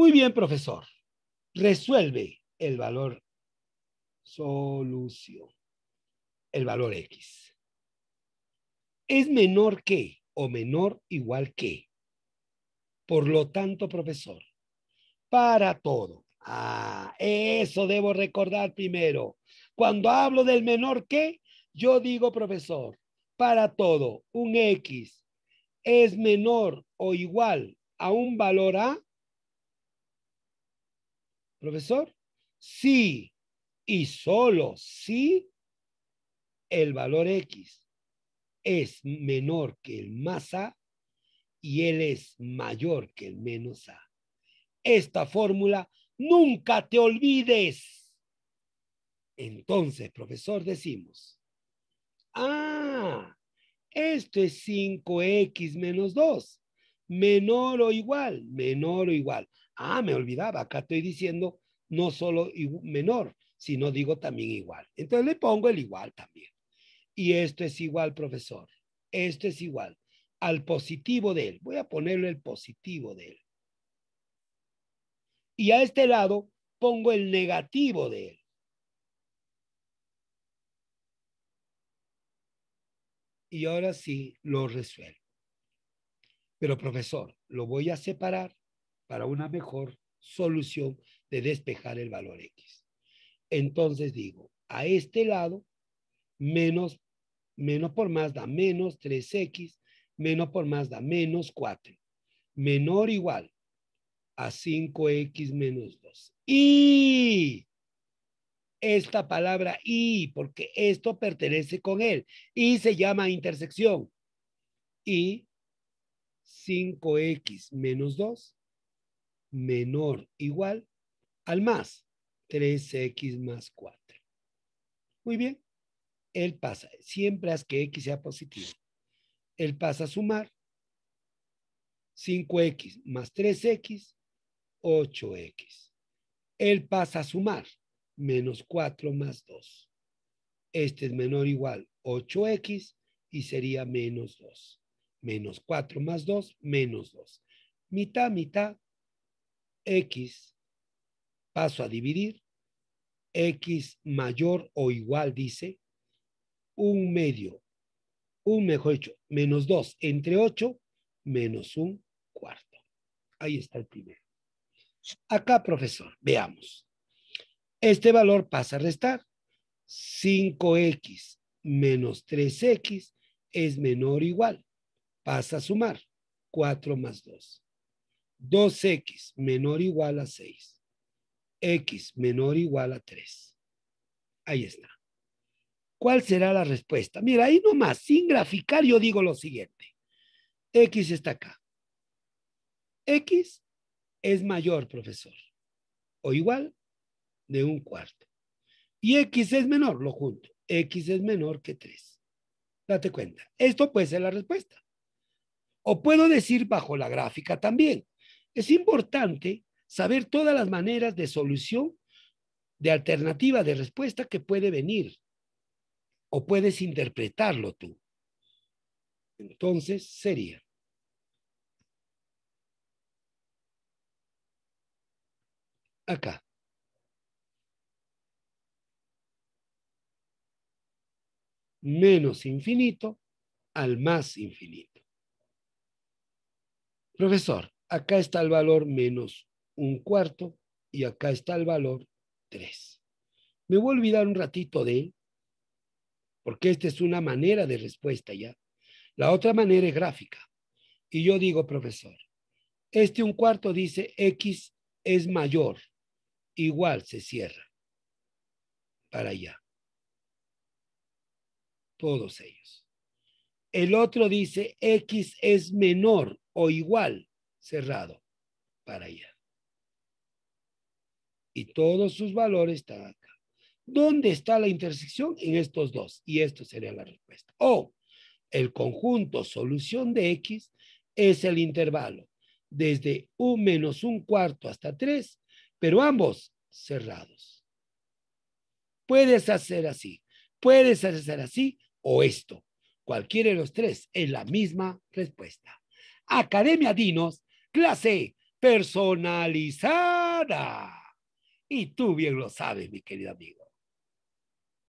Muy bien, profesor. Resuelve el valor solución, el valor X. Es menor que o menor igual que. Por lo tanto, profesor, para todo. Ah, eso debo recordar primero. Cuando hablo del menor que, yo digo, profesor, para todo, un X es menor o igual a un valor A Profesor, sí y solo si el valor X es menor que el más A y él es mayor que el menos A. Esta fórmula nunca te olvides. Entonces, profesor, decimos, ah, esto es 5X menos 2, menor o igual, menor o igual. Ah, me olvidaba, acá estoy diciendo no solo menor, sino digo también igual. Entonces le pongo el igual también. Y esto es igual, profesor. Esto es igual al positivo de él. Voy a ponerle el positivo de él. Y a este lado pongo el negativo de él. Y ahora sí lo resuelvo. Pero profesor, lo voy a separar para una mejor solución de despejar el valor X. Entonces digo, a este lado, menos, menos por más da menos 3X, menos por más da menos 4, menor o igual a 5X menos 2. Y esta palabra y, porque esto pertenece con él, y se llama intersección. Y 5X menos 2 menor igual al más 3x más 4. Muy bien. Él pasa, siempre haz que x sea positivo. Él pasa a sumar 5x más 3x, 8x. Él pasa a sumar menos 4 más 2. Este es menor o igual 8x y sería menos 2. Menos 4 más 2, menos 2. Mitad, mitad, x, paso a dividir, x mayor o igual, dice, un medio, un mejor hecho, menos 2 entre 8, menos un cuarto. Ahí está el primero. Acá, profesor, veamos. Este valor pasa a restar. 5x menos 3x es menor o igual. Pasa a sumar. 4 más 2. 2x menor o igual a 6, x menor o igual a 3. Ahí está. ¿Cuál será la respuesta? Mira, ahí nomás, sin graficar, yo digo lo siguiente. X está acá. X es mayor, profesor, o igual de un cuarto. Y X es menor, lo junto. X es menor que 3. Date cuenta. Esto puede ser la respuesta. O puedo decir bajo la gráfica también. Es importante saber todas las maneras de solución, de alternativa, de respuesta que puede venir o puedes interpretarlo tú. Entonces sería. Acá. Menos infinito al más infinito. Profesor, acá está el valor menos un cuarto y acá está el valor tres. Me voy a olvidar un ratito de, porque esta es una manera de respuesta ya. La otra manera es gráfica. Y yo digo, profesor, este un cuarto dice X es mayor, igual se cierra. Para allá. Todos ellos. El otro dice X es menor o igual cerrado para allá. Y todos sus valores están acá. ¿Dónde está la intersección? En estos dos. Y esto sería la respuesta. O el conjunto solución de X es el intervalo desde un menos un cuarto hasta 3, pero ambos cerrados. Puedes hacer así, puedes hacer así o esto. Cualquiera de los tres es la misma respuesta. Academia Dinos clase personalizada. Y tú bien lo sabes, mi querido amigo.